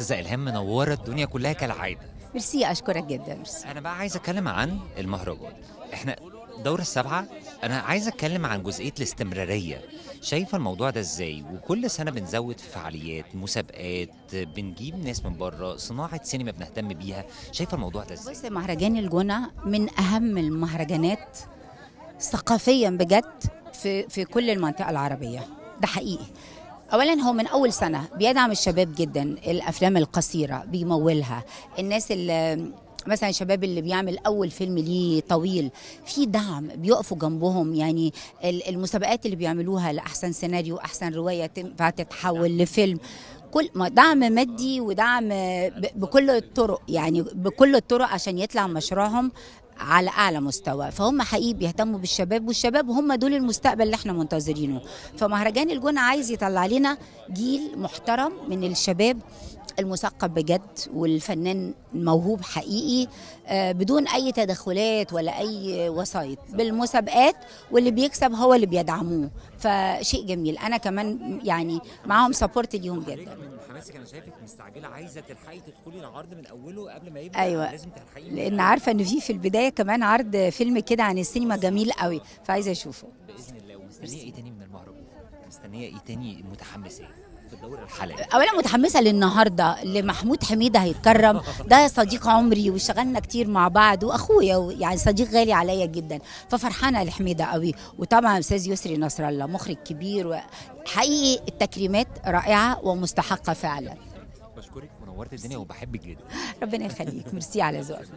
استاذه الهام منوره الدنيا كلها كالعاده ميرسي اشكرك جدا ميرسي انا بقى عايز اتكلم عن المهرجان احنا دور السبعه أنا عايز أتكلم عن جزئية الاستمرارية شايفة الموضوع ده إزاي وكل سنة بنزود في فعاليات مسابقات بنجيب ناس من بره صناعة سينما بنهتم بيها شايفة الموضوع ده إزاي بص مهرجان الجونة من أهم المهرجانات ثقافيا بجد في في كل المنطقة العربية ده حقيقي اولا هو من اول سنه بيدعم الشباب جدا الافلام القصيره بيمولها الناس اللي مثلا الشباب اللي بيعمل اول فيلم ليه طويل في دعم بيقفوا جنبهم يعني المسابقات اللي بيعملوها لاحسن سيناريو احسن روايه تنفع تتحول لفيلم كل دعم مادي ودعم بكل الطرق يعني بكل الطرق عشان يطلع مشروعهم على اعلى مستوى فهم حقيقي بيهتموا بالشباب والشباب هم دول المستقبل اللي احنا منتظرينه فمهرجان الجون عايز يطلع لنا جيل محترم من الشباب المثقف بجد والفنان موهوب حقيقي آه، بدون اي تدخلات ولا اي وسايط بالمسابقات واللي بيكسب هو اللي بيدعموه فشيء جميل انا كمان يعني معاهم سبورت ليهم جدا حماسك انا شايفك مستعجله عايزه تلحقي تدخلي العرض من اوله قبل ما يبدا أيوة. لازم تلحقي لان عارفه ان في في البدايه كمان عرض فيلم كده عن السينما جميل قوي فعايزه اشوفه باذن الله ومستنيه ايه تاني من المهرجان مستنيه ايه تاني متحمسه اولا متحمسه للنهارده لمحمود حميده هيتكرم ده صديق عمري واشتغلنا كتير مع بعض واخويا يعني صديق غالي عليا جدا ففرحانه لحميده قوي وطبعا استاذ يسري نصر الله مخرج كبير حقيقي التكريمات رائعه ومستحقه فعلا بشكرك ونورت الدنيا وبحبك جدا ربنا يخليك ميرسي على ذوقك